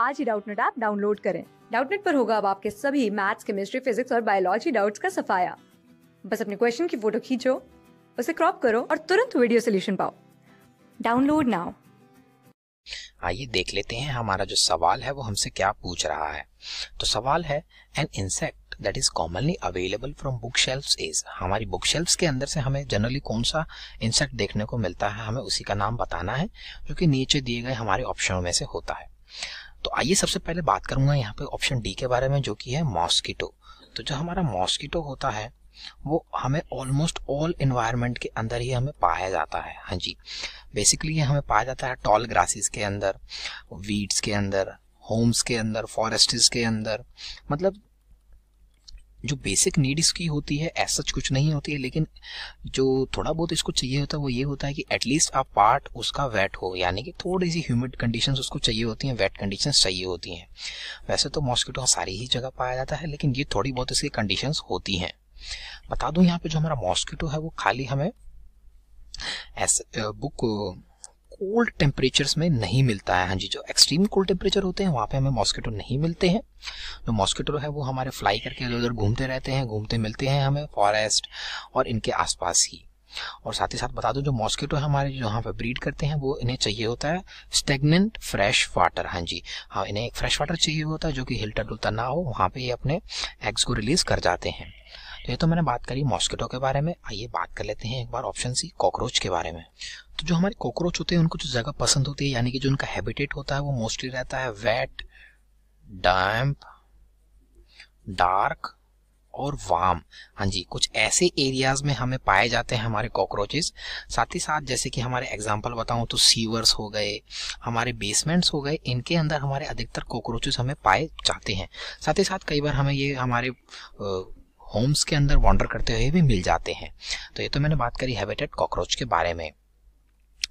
आज ही Doubtnut app download करें डाउटनेट पर होगा अब आपके सभी मैथ्स केमिस्ट्री फिजिक्स और बायोलॉजी डाउट्स का सफाया बस अपने क्वेश्चन की फोटो खींचो उसे क्रॉप करो और तुरंत वीडियो सोल्यूशन पाओ डाउनलोड नाउ आइए देख लेते हैं हमारा जो सवाल है वो हमसे क्या पूछ रहा है तो सवाल है an insect that is commonly available from bookshelf is हमारी बुक शेल्फ के अंदर से हमें जनरली कौन सा इंसेक्ट देखने को मिलता है हमें उसी का नाम बताना है जो कि नीचे दिए गए हमारे ऑप्शनों में से होता है तो आइए सबसे पहले बात करूंगा यहाँ पे ऑप्शन डी के बारे में जो कि है मॉस्किटो तो जो हमारा मॉस्किटो होता है वो हमें ऑलमोस्ट ऑल इन्वायरमेंट के अंदर ही हमें पाया जाता है हाँ जी बेसिकली ये हमें पाया जाता है टॉल ग्रासेस के अंदर वीड्स के अंदर होम्स के अंदर फॉरेस्ट के अंदर मतलब जो बेसिक नीड इसकी होती है ऐसा सच कुछ नहीं होती है लेकिन जो थोड़ा बहुत इसको चाहिए होता है वो ये होता है कि एटलीस्ट आप पार्ट उसका वेट हो यानी कि थोड़ी सी ह्यूमिड कंडीशंस उसको चाहिए होती हैं वेट कंडीशंस चाहिए होती हैं वैसे तो मॉस्किटो सारी ही जगह पाया जाता है लेकिन ये थोड़ी बहुत इसकी कंडीशन होती हैं बता दूँ यहाँ पे जो हमारा मॉस्किटो है वो खाली हमें ऐसे बुक uh, कोल्ड टेम्परेचर्स में नहीं मिलता है हाँ जी जो एक्सट्रीम कोल्ड टेम्परेचर होते हैं वहाँ पे हमें मॉस्किटो नहीं मिलते हैं जो मॉस्किटो है वो हमारे फ्लाई करके इधर उधर घूमते रहते हैं घूमते मिलते हैं हमें फॉरेस्ट और इनके आसपास ही और साथ ही साथ बता दूं जो मॉस्किटो है हमारे जो यहाँ पे ब्रीड करते हैं वो इन्हें चाहिए होता है स्टेगनेंट फ्रेश वाटर हाँ जी हाँ इन्हें एक फ्रेश वाटर चाहिए होता है जो कि हिलता डुलता ना हो वहाँ पे ये अपने एग्स को रिलीज कर जाते हैं ये तो मैंने बात करी मॉस्किटो के बारे में आइए बात कर लेते हैं एक बार ऑप्शन सी कॉकरोच के बारे में तो जो हमारे कॉकरोच होते हैं उनको जो जगह पसंद होती है यानी कि जो उनका हैबिटेट होता है वो मोस्टली रहता है वेट डैम्प डार्क और वाम हाँ जी कुछ ऐसे एरियाज में हमें पाए जाते हैं हमारे कॉकरोचेस साथ ही साथ जैसे कि हमारे एग्जांपल बताऊं तो सीवर्स हो गए हमारे बेसमेंट्स हो गए इनके अंदर हमारे अधिकतर कॉकरोचेस हमें पाए जाते हैं साथ ही साथ कई बार हमें ये हमारे होम्स के अंदर वॉन्डर करते हुए भी मिल जाते हैं तो ये तो मैंने बात करी हैबिटेट कॉकरोच के बारे में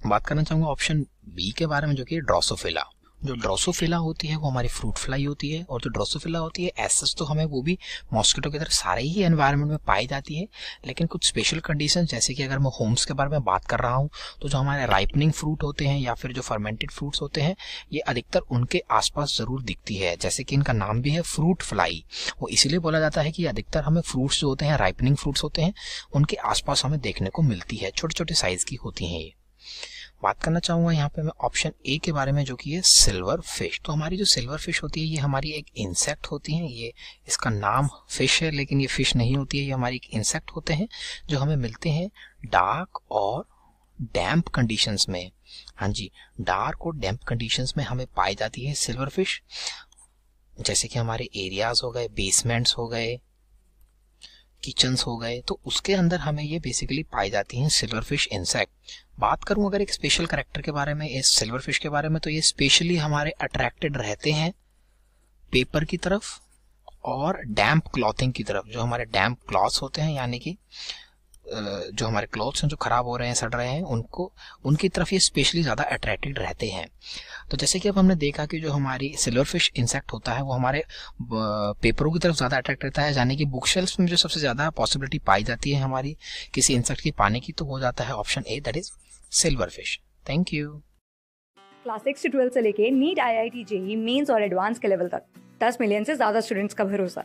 बात करना चाहूंगा ऑप्शन बी के बारे में जो कि ड्रोसोफिला जो ड्रोसोफिला होती है वो हमारी फ्रूट फ्लाई होती है और जो ड्रोसोफिला होती है एस तो हमें वो भी मॉस्किटो के तरह सारे ही एनवायरनमेंट में पाई जाती है लेकिन कुछ स्पेशल कंडीशन जैसे कि अगर मैं होम्स के बारे में बात कर रहा हूँ तो जो हमारे राइपनिंग फ्रूट होते हैं या फिर जो फर्मेंटेड फ्रूट्स होते हैं ये अधिकतर उनके आसपास ज़रूर दिखती है जैसे कि इनका नाम भी है फ्रूट फ्लाई वो इसीलिए बोला जाता है कि अधिकतर हमें फ्रूट्स जो होते हैं राइपनिंग फ्रूट्स होते हैं उनके आसपास हमें देखने को मिलती है छोटे छोटे साइज़ की होती हैं ये बात करना चाहूंगा यहाँ पे मैं ऑप्शन ए के बारे में जो कि है सिल्वर फिश तो हमारी जो सिल्वर फिश होती है ये हमारी एक इंसेक्ट होती है ये इसका नाम फिश है लेकिन ये फिश नहीं होती है ये हमारी एक इंसेक्ट होते हैं जो हमें मिलते हैं डार्क और डैम्प कंडीशंस में हाँ जी डार्क और डैम्प कंडीशंस में हमें पाई जाती है सिल्वर फिश जैसे कि हमारे एरियाज हो गए बेसमेंट्स हो गए किचन्स हो गए तो उसके अंदर हमें ये बेसिकली पाई जाती हैं फिश इंसेक्ट बात करूं अगर एक स्पेशल करेक्टर के बारे में इस सिल्वर फिश के बारे में तो ये स्पेशली हमारे अट्रैक्टेड रहते हैं पेपर की तरफ और डैम्प क्लॉथिंग की तरफ जो हमारे डैम्प क्लॉथ होते हैं यानी कि जो हमारे क्लोथ्स हैं जो ख़राब हो रहे हैं सड़ रहे हैं उनको उनकी तरफ ये स्पेशली ज़्यादा अट्रैक्टेड रहते हैं तो जैसे कि अब हमने देखा कि जो हमारी सिल्वर फिश इंसेक्ट होता है वो हमारे पेपरों की तरफ ज़्यादा अट्रैक्ट रहता है यानी कि बुक शेल्फ में जो सबसे ज़्यादा पॉसिबिलिटी पाई जाती है हमारी किसी इंसेक्ट की पाने की तो हो जाता है option A that is silverfish thank you class six से ट्वेल्थ से लेके NEET I I T JEE mains और एडवांस के लेवल तक दस मिलियन से ज़्यादा स्टूडेंट्स का भरोसा